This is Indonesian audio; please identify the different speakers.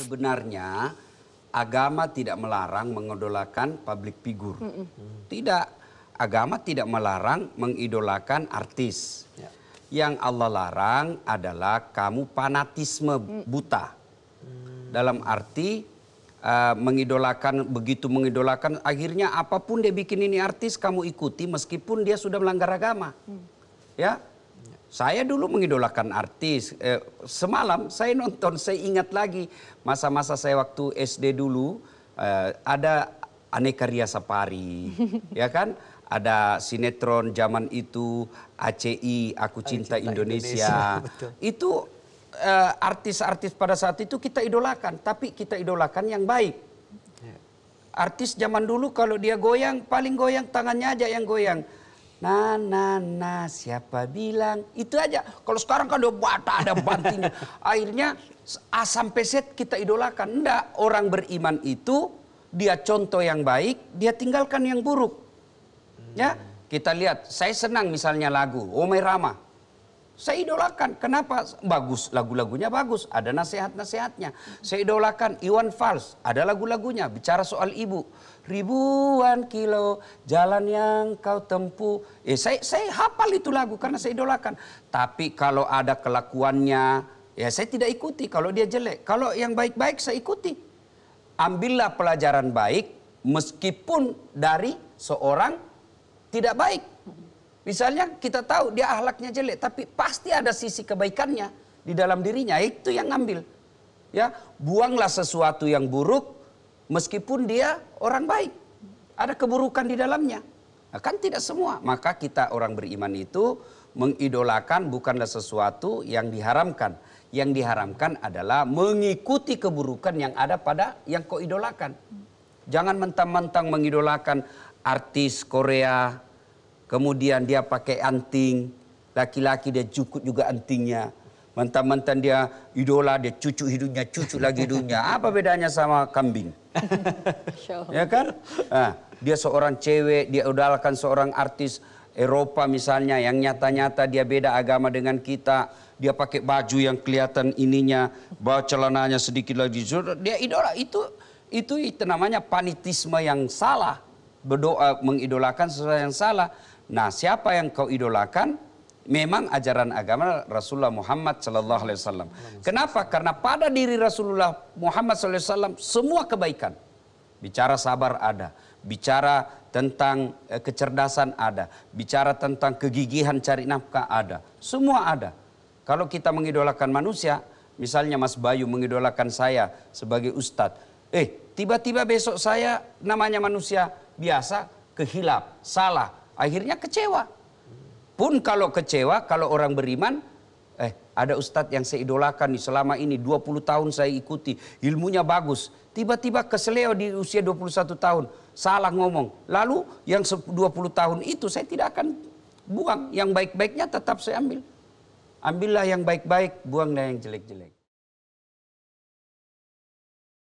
Speaker 1: sebenarnya agama tidak melarang mengidolakan publik figur. Mm -mm. Tidak. Agama tidak melarang mengidolakan artis. Ya. Yang Allah larang adalah kamu fanatisme mm. buta. Hmm. Dalam arti uh, mengidolakan, begitu mengidolakan, akhirnya apapun dia bikin ini artis, kamu ikuti meskipun dia sudah melanggar agama. Mm. Ya, saya dulu mengidolakan artis. Eh, semalam saya nonton, saya ingat lagi masa-masa saya waktu SD dulu eh, ada aneka Ria Sapari, ya kan? Ada sinetron zaman itu ACI, Aku Cinta, Cinta Indonesia. Indonesia. Itu eh, artis-artis pada saat itu kita idolakan, tapi kita idolakan yang baik. Ya. Artis zaman dulu kalau dia goyang, paling goyang tangannya aja yang goyang. Na na na siapa bilang itu aja. Kalau sekarang kan udah bata ada bantinya. Akhirnya A sampai Z kita idolakan. Enggak, orang beriman itu dia contoh yang baik, dia tinggalkan yang buruk. Ya, kita lihat. Saya senang misalnya lagu Omai Rama. Saya idolakan. Kenapa? Bagus. Lagu-lagunya bagus. Ada nasihat-nasihatnya. Saya idolakan Iwan Fals. Ada lagu-lagunya. Bicara soal ibu. Ribuan kilo jalan yang kau tempuh. Eh, saya, saya hafal itu lagu karena saya idolakan. Tapi kalau ada kelakuannya, ya saya tidak ikuti kalau dia jelek. Kalau yang baik-baik saya ikuti. Ambillah pelajaran baik meskipun dari seorang tidak baik. Misalnya kita tahu dia ahlaknya jelek, tapi pasti ada sisi kebaikannya di dalam dirinya. Itu yang ngambil. Ya, buanglah sesuatu yang buruk meskipun dia orang baik. Ada keburukan di dalamnya. Nah, kan tidak semua. Maka kita orang beriman itu mengidolakan bukanlah sesuatu yang diharamkan. Yang diharamkan adalah mengikuti keburukan yang ada pada yang kau idolakan. Jangan mentang-mentang mengidolakan artis Korea, Kemudian dia pakai anting. Laki-laki dia cukup juga antingnya. Mantan-mantan dia idola, dia cucu hidungnya, cucu lagi hidungnya. Apa bedanya sama kambing? ya kan? Nah, dia seorang cewek, dia udahkan seorang artis Eropa misalnya yang nyata-nyata dia beda agama dengan kita. Dia pakai baju yang kelihatan ininya, bawa celananya sedikit lagi. Dia idola itu itu itu namanya panitisme yang salah. Berdoa mengidolakan sesuatu yang salah. Nah, siapa yang kau idolakan? Memang ajaran agama Rasulullah Muhammad Sallallahu Alaihi Wasallam. Kenapa? Karena pada diri Rasulullah Muhammad Sallallahu Alaihi Wasallam semua kebaikan. Bicara sabar ada, bicara tentang eh, kecerdasan ada, bicara tentang kegigihan cari nafkah ada, semua ada. Kalau kita mengidolakan manusia, misalnya Mas Bayu mengidolakan saya sebagai ustadz, eh tiba-tiba besok saya namanya manusia biasa kehilap, salah, akhirnya kecewa. Pun kalau kecewa, kalau orang beriman, eh ada ustadz yang saya idolakan nih selama ini 20 tahun saya ikuti, ilmunya bagus. Tiba-tiba keseleo di usia 21 tahun, salah ngomong. Lalu yang 20 tahun itu saya tidak akan buang, yang baik-baiknya tetap saya ambil. Ambillah yang baik-baik, buanglah yang jelek-jelek.